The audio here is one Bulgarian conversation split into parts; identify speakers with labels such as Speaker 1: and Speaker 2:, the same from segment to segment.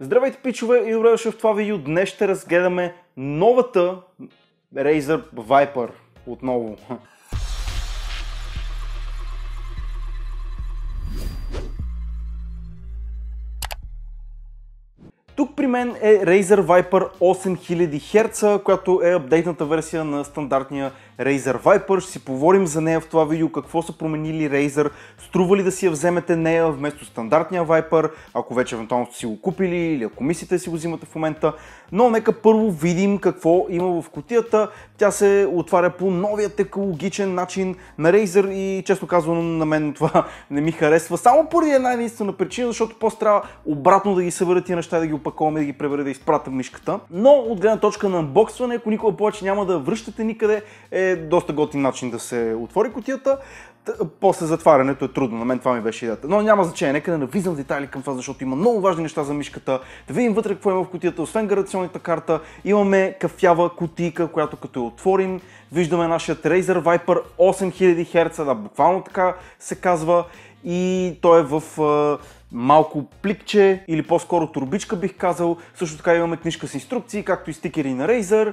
Speaker 1: Здравейте пичове и добре дошли в това видео. Днес ще разгледаме новата Razer Viper отново. Тук при мен е Razer Viper 8000 Hz, която е апдейтната версия на стандартния Razer Viper. Ще си поговорим за нея в това видео, какво са променили Razer, струва ли да си я вземете нея вместо стандартния Viper, ако вече евентуално сте си го купили или ако мислите си го взимате в момента. Но нека първо видим какво има в котията. Тя се отваря по новия екологичен начин на Razer и често казвам, на мен това не ми харесва. Само поради една единствена причина, защото после трябва обратно да ги събера тия неща, да ги опаковаме, да ги пребера, да изпратя мишката. Но от гледна точка на анбоксване, ако никога повече няма да връщате никъде, е доста готин начин да се отвори котията. После затварянето е трудно, на мен това ми беше идеята. Но няма значение, нека да навлизам в детайли към това, защото има много важни неща за мишката. Да видим вътре какво има в котията, освен гарационната карта, имаме кафява кутийка, която като я отворим, виждаме нашия Razer Viper 8000 Hz, да, буквално така се казва. И той е в малко пликче или по-скоро турбичка бих казал. Също така имаме книжка с инструкции, както и стикери на Razer.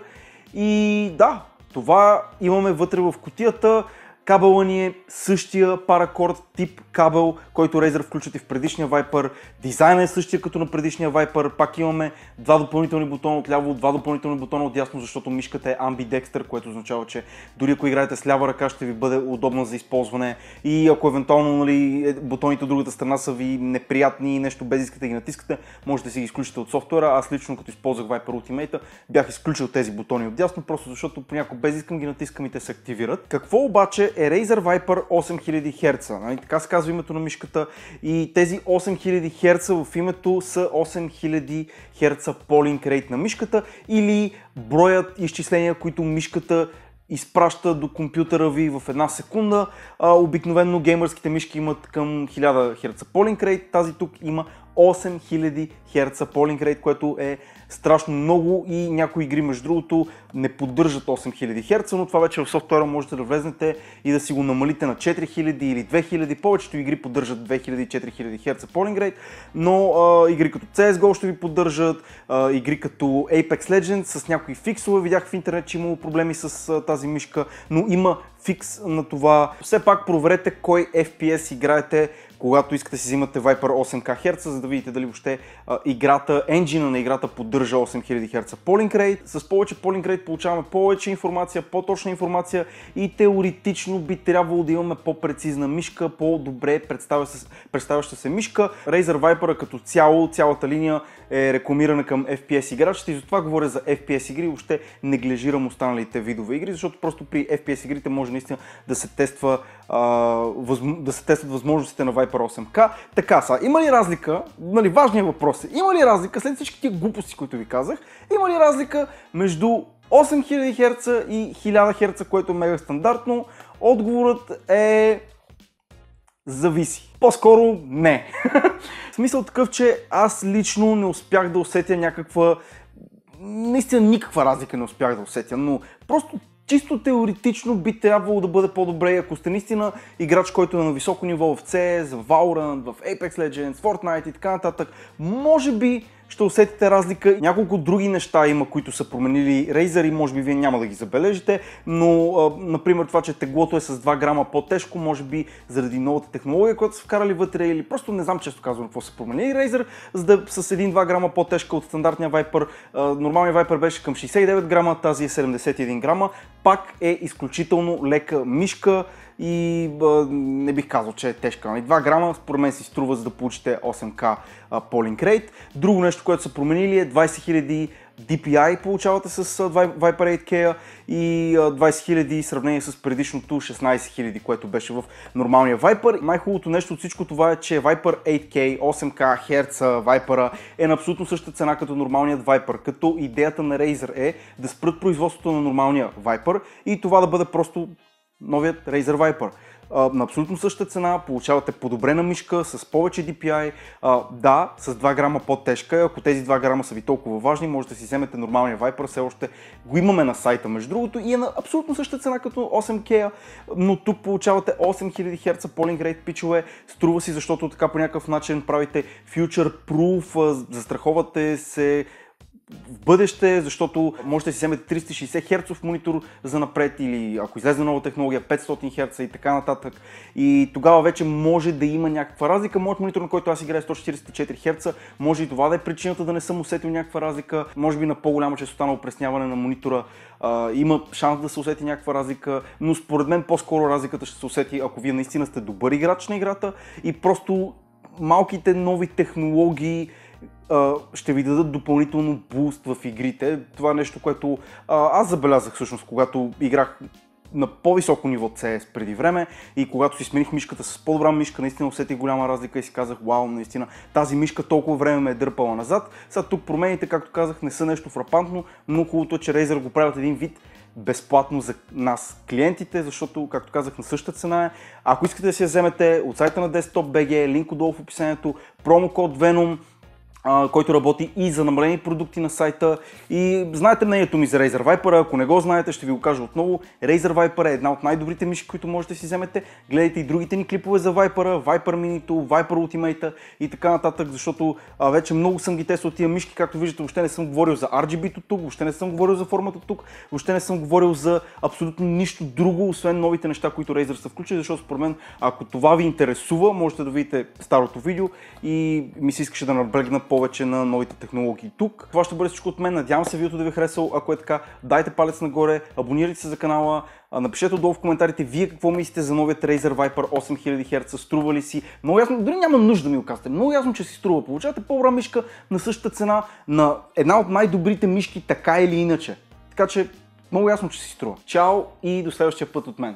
Speaker 1: И да, това имаме вътре в котията. Кабела ни е същия паракорд тип кабел, който Razer включват и в предишния Viper. Дизайна е същия като на предишния Viper. Пак имаме два допълнителни бутона от ляво, два допълнителни бутона от ясно, защото мишката е ambidexter, което означава, че дори ако играете с лява ръка ще ви бъде удобна за използване и ако евентуално нали, е, бутоните от другата страна са ви неприятни и нещо без искате да ги натискате, можете да си ги изключите от софтуера. Аз лично като използвах Viper Ultimate бях изключил тези бутони от ясно, просто защото понякога без искам ги натискам и те се активират. Какво обаче е Razer Viper 8000 Hz. Нали? Така се казва името на мишката и тези 8000 Hz в името са 8000 Hz polling rate на мишката или броят изчисления, които мишката изпраща до компютъра ви в една секунда. А, обикновенно геймърските мишки имат към 1000 Hz polling rate, тази тук има 8000 Hz polling rate, което е страшно много и някои игри между другото не поддържат 8000 Hz, но това вече в софтуера можете да влезнете и да си го намалите на 4000 или 2000. Повечето игри поддържат 2000 4000 Hz polling rate, но а, игри като CSGO ще ви поддържат, а, игри като Apex Legends с някои фиксове. Видях в интернет, че имало проблеми с а, тази мишка, но има фикс на това. Все пак проверете кой FPS играете, когато искате си взимате Viper 8K Hz, за да видите дали въобще а, играта, енджина на играта поддържа 8000 Hz polling rate. С повече polling rate получаваме повече информация, по-точна информация и теоретично би трябвало да имаме по-прецизна мишка, по-добре представяща се мишка. Razer Viper като цяло, цялата линия е рекламирана към FPS играчите и затова говоря за FPS игри и въобще неглижирам останалите видове игри, защото просто при FPS игрите може наистина да се, тества, да се тестват възможностите на Viper 8K. Така са, има ли разлика, нали важният въпрос е, има ли разлика след всички тия глупости, които ви казах, има ли разлика между 8000 Hz и 1000 Hz, което е мега стандартно? Отговорът е Зависи. По-скоро не. в смисъл такъв, че аз лично не успях да усетя някаква... Наистина никаква разлика не успях да усетя, но просто чисто теоретично би трябвало да бъде по-добре, ако сте наистина играч, който е на високо ниво в CS, в Valorant, в Apex Legends, Fortnite и така нататък. Може би ще усетите разлика. Няколко други неща има, които са променили Razer и може би вие няма да ги забележите, но например това, че теглото е с 2 грама по-тежко, може би заради новата технология, която са вкарали вътре или просто не знам често казвам какво са променили Razer, за да с 1-2 грама по-тежка от стандартния Viper. нормалния Viper беше към 69 грама, тази е 71 грама. Пак е изключително лека мишка и а, не бих казал, че е тежка. 2 нали? грама според мен си струва, за да получите 8K полинг рейт. Друго нещо, което са променили е 20 000 DPI получавате с Viper 8K и 20 000 в сравнение с предишното 16 000, което беше в нормалния Viper. Най-хубавото нещо от всичко това е, че Viper 8K, 8K, Hz, Viper е на абсолютно същата цена като нормалният Viper, като идеята на Razer е да спрат производството на нормалния Viper и това да бъде просто новият Razer Viper. На абсолютно същата цена получавате подобрена мишка с повече DPI, да, с 2 грама по-тежка. Е. Ако тези 2 грама са ви толкова важни, може да си вземете нормалния Viper, все още го имаме на сайта между другото и е на абсолютно същата цена като 8K, но тук получавате 8000 Hz polling rate пичове, струва си, защото така по някакъв начин правите future proof, застраховате се, в бъдеще, защото можете да си вземете 360 Hz монитор за напред или ако излезе нова технология 500 Hz и така нататък. И тогава вече може да има някаква разлика. Моят монитор, на който аз играя 144 е Hz, може и това да е причината да не съм усетил някаква разлика. Може би на по-голяма честота на опресняване на монитора а, има шанс да се усети някаква разлика, но според мен по-скоро разликата ще се усети, ако вие наистина сте добър играч на играта и просто малките нови технологии ще ви дадат допълнително буст в игрите. Това е нещо, което аз забелязах всъщност, когато играх на по-високо ниво CS преди време и когато си смених мишката с по-добра мишка, наистина усетих голяма разлика и си казах, вау, наистина тази мишка толкова време ме е дърпала назад. Сега тук промените, както казах, не са нещо фрапантно, но хубавото е, че Razer го правят един вид безплатно за нас клиентите, защото, както казах, на същата цена е. Ако искате да си я вземете от сайта на DesktopBG, BG, е линк отдолу в описанието, промокод Venom, който работи и за намалени продукти на сайта. И знаете мнението ми за Razer Viper, ако не го знаете, ще ви го кажа отново. Razer Viper е една от най-добрите мишки, които можете да си вземете. Гледайте и другите ни клипове за Viper, Viper Mini, Viper Ultimate и така нататък, защото а, вече много съм ги тесла тия мишки, както виждате, въобще не съм говорил за RGB-то тук, въобще не съм говорил за формата тук, въобще не съм говорил за абсолютно нищо друго, освен новите неща, които Razer са включили, защото според мен, ако това ви интересува, можете да видите старото видео и ми се искаше да наблегна повече на новите технологии тук. Това ще бъде всичко от мен. Надявам се видеото да ви е харесало. Ако е така, дайте палец нагоре, абонирайте се за канала, Напишете отдолу в коментарите вие какво мислите за новият Razer Viper 8000 Hz, струва ли си. Много ясно, дори няма нужда да ми оказвате. Много ясно, че си струва. Получавате по-добра мишка на същата цена на една от най-добрите мишки, така или иначе. Така че много ясно, че си струва. Чао и до следващия път от мен.